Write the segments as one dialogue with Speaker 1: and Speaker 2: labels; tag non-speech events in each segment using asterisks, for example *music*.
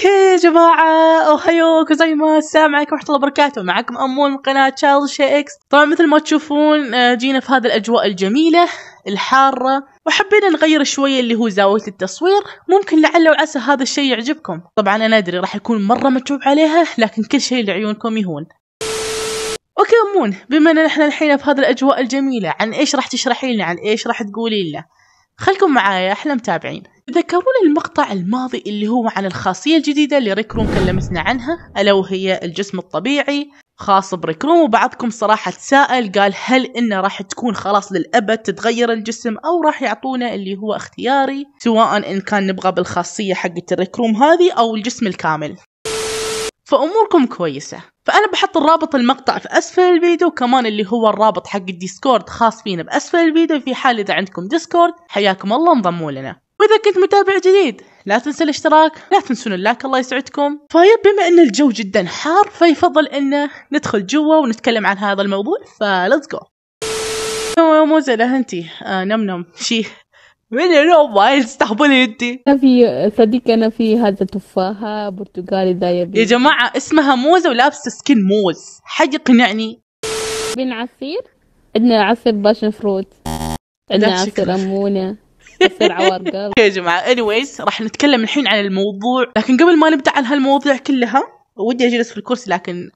Speaker 1: اوكي يا جماعه زي ما السلام عليكم ورحمه الله وبركاته معكم امون من قناه شي اكس طبعا مثل ما تشوفون آه، جينا في هذه الاجواء الجميله الحاره وحبينا نغير شوية اللي هو زاوية التصوير ممكن لعل وعسى هذا الشيء يعجبكم طبعا أنا أدري راح يكون مرة متعوب عليها لكن كل شيء لعيونكم يهون اوكي امون بما ان احنا الحين في هذه الاجواء الجميله عن ايش راح تشرحي لنا عن ايش راح تقولي لنا خلكم معايا احلى متابعين تذكرون المقطع الماضي اللي هو عن الخاصية الجديدة اللي ريكروم كلمتنا عنها ألا وهي الجسم الطبيعي خاص بريكروم وبعضكم صراحة تساءل قال هل إنه راح تكون خلاص للأبد تتغير الجسم أو راح يعطونا اللي هو اختياري سواء إن كان نبغى بالخاصية حقة الريكروم هذه أو الجسم الكامل فأموركم كويسة فأنا بحط الرابط المقطع في أسفل الفيديو كمان اللي هو الرابط حق الديسكورد خاص فينا بأسفل الفيديو في حال إذا عندكم ديسكورد حياكم الله انضموا لنا وإذا كنت متابع جديد لا تنسى الاشتراك لا تنسون اللايك الله يسعدكم فيب بما ان الجو جدا حار فيفضل انه ندخل جوا ونتكلم عن هذا الموضوع فلتس جو مو زين هنتي آه، نم نم شي من اليوم وايد استهبل أنتي انا في صديق انا في هذا تفاحه برتقالي ذا يبي يا جماعه اسمها موزه ولابسه سكين موز حد يقنعني بين عصير عندنا عصير باشن فروت عندنا عصير امونه اوكي *laughs* يا جماعه انيويز راح نتكلم الحين عن الموضوع لكن قبل ما نبدا عن هالمواضيع كلها ودي اجلس في الكرسي لكن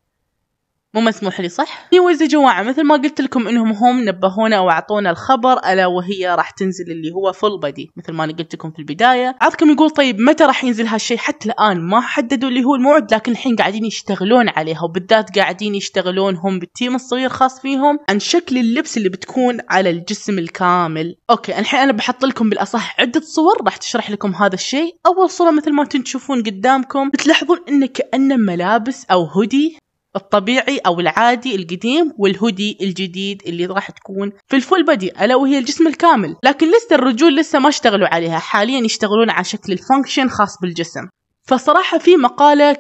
Speaker 1: مو مسموح لي صح؟ نيوز يعني يا جماعة مثل ما قلت لكم انهم هم نبهونا واعطونا الخبر الا وهي راح تنزل اللي هو فول بادي مثل ما انا قلت لكم في البداية عاضكم يقول طيب متى راح ينزل هالشيء حتى الان ما حددوا اللي هو الموعد لكن الحين قاعدين يشتغلون عليها وبالذات قاعدين يشتغلون هم بالتيم الصغير خاص فيهم عن شكل اللبس اللي بتكون على الجسم الكامل اوكي الحين انا بحط لكم بالاصح عدة صور راح تشرح لكم هذا الشيء اول صورة مثل ما تشوفون قدامكم بتلاحظون انه كأنه ملابس او هودي الطبيعي أو العادي القديم والهودي الجديد اللي راح تكون في الفول بدي ألا وهي الجسم الكامل لكن لسه الرجول لسه ما اشتغلوا عليها حاليا يشتغلون على شكل الفانكشن خاص بالجسم فصراحة في مقالة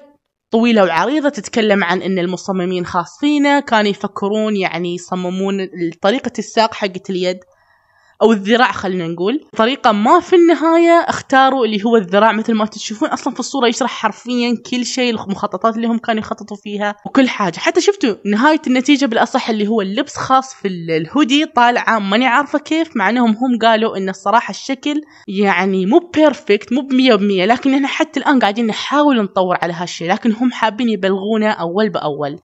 Speaker 1: طويلة وعريضة تتكلم عن أن المصممين خاص فينا كانوا يفكرون يعني يصممون طريقة الساق حقت اليد او الذراع خلينا نقول طريقه ما في النهايه اختاروا اللي هو الذراع مثل ما تشوفون اصلا في الصوره يشرح حرفيا كل شيء المخططات اللي هم كانوا يخططوا فيها وكل حاجه حتى شفتوا نهايه النتيجه بالاصح اللي هو اللبس خاص في الهودي طالعه ماني عارفه كيف مع انهم هم قالوا ان الصراحه الشكل يعني مو بيرفكت مو بمية بمية لكن احنا حتى الان قاعدين نحاول نطور على هالشيء لكن هم حابين يبلغونا اول باول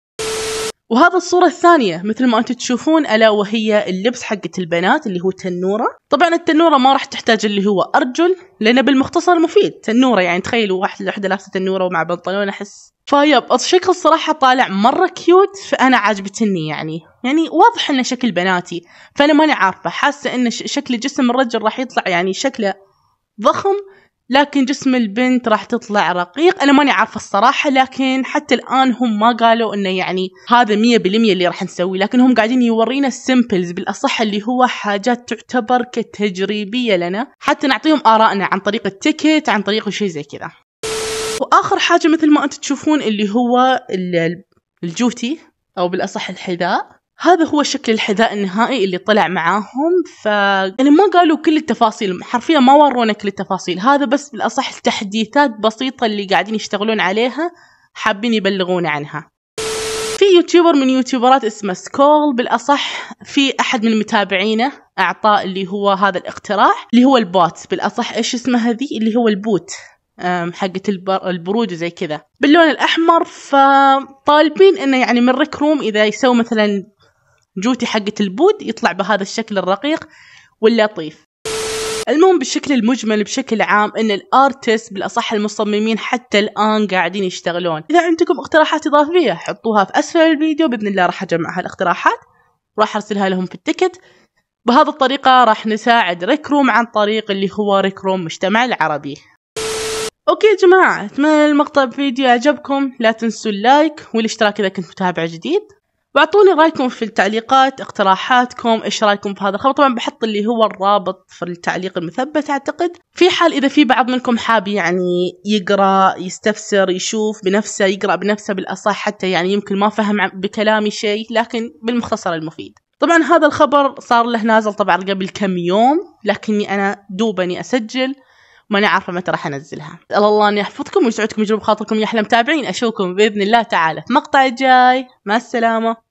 Speaker 1: وهذا الصورة الثانية مثل ما أنتم تشوفون ألا وهي اللبس حقة البنات اللي هو تنورة طبعا التنورة ما راح تحتاج اللي هو أرجل لأنه بالمختصر مفيد تنورة يعني تخيلوا واحد لوحدة لابسة تنورة ومع بنطلون أحس فيب الشكل الصراحة طالع مرة كيوت فأنا عاجبتني يعني يعني واضح إنه شكل بناتي فأنا ماني عارفة حاسة إن شكل جسم الرجل راح يطلع يعني شكله ضخم لكن جسم البنت راح تطلع رقيق أنا ماني عارفة الصراحة لكن حتى الآن هم ما قالوا أنه يعني هذا 100% اللي راح نسوي لكن هم قاعدين يورينا السمبلز بالأصح اللي هو حاجات تعتبر كتجريبية لنا حتى نعطيهم آرائنا عن طريق التيكت عن طريق شيء زي كذا وآخر حاجة مثل ما أنتم تشوفون اللي هو الجوتي أو بالأصح الحذاء هذا هو شكل الحذاء النهائي اللي طلع معاهم ف يعني ما قالوا كل التفاصيل حرفيا ما ورونا كل التفاصيل هذا بس بالاصح تحديثات بسيطه اللي قاعدين يشتغلون عليها حابين يبلغون عنها في يوتيوبر من يوتيوبرات اسمه سكول بالاصح في احد من متابعينه اعطاه اللي هو هذا الاقتراح اللي هو البوت بالاصح ايش اسمه هذه اللي هو البوت حقة البرود وزي كذا باللون الأحمر فطالبين إنه يعني من ريك روم إذا يسوي مثلا جوتي حقة البود يطلع بهذا الشكل الرقيق واللطيف المهم بالشكل المجمل بشكل عام ان الارتست بالاصح المصممين حتى الان قاعدين يشتغلون اذا عندكم اقتراحات اضافيه حطوها في اسفل الفيديو باذن الله راح اجمع هالاقتراحات راح ارسلها لهم في التكت بهذه الطريقة راح نساعد ريكروم عن طريق اللي هو ريكروم مجتمع العربي اوكي يا جماعة اتمنى المقطع فيديو اعجبكم لا تنسوا اللايك والاشتراك اذا كنت متابع جديد واعطوني رايكم في التعليقات اقتراحاتكم ايش رايكم في هذا الخبر طبعا بحط اللي هو الرابط في التعليق المثبت اعتقد في حال اذا في بعض منكم حاب يعني يقرا يستفسر يشوف بنفسه يقرا بنفسه بالاصح حتى يعني يمكن ما فهم بكلامي شيء لكن بالمختصر المفيد طبعا هذا الخبر صار له نازل طبعا قبل كم يوم لكني انا دوبني اسجل ما عارفة متى راح أنزلها الله أن يحفظكم ويسعدكم يجرب خاطركم يا أحلى متابعين أشوفكم بإذن الله تعالى في مقطع الجاي مع السلامة